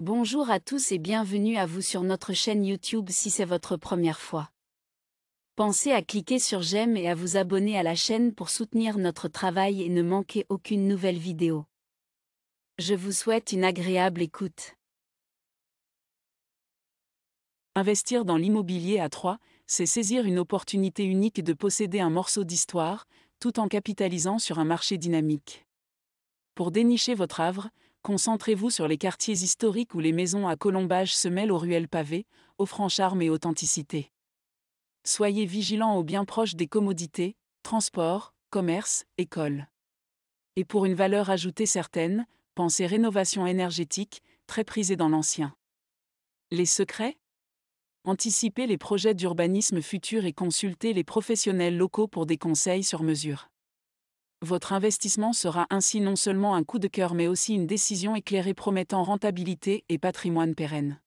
Bonjour à tous et bienvenue à vous sur notre chaîne YouTube si c'est votre première fois. Pensez à cliquer sur j'aime et à vous abonner à la chaîne pour soutenir notre travail et ne manquer aucune nouvelle vidéo. Je vous souhaite une agréable écoute. Investir dans l'immobilier à Troyes, c'est saisir une opportunité unique de posséder un morceau d'histoire, tout en capitalisant sur un marché dynamique. Pour dénicher votre havre, concentrez-vous sur les quartiers historiques où les maisons à colombage se mêlent aux ruelles pavées, offrant charme et authenticité. Soyez vigilants aux biens proches des commodités, transports, commerce, écoles. Et pour une valeur ajoutée certaine, pensez rénovation énergétique, très prisée dans l'ancien. Les secrets Anticipez les projets d'urbanisme futur et consultez les professionnels locaux pour des conseils sur mesure. Votre investissement sera ainsi non seulement un coup de cœur mais aussi une décision éclairée promettant rentabilité et patrimoine pérenne.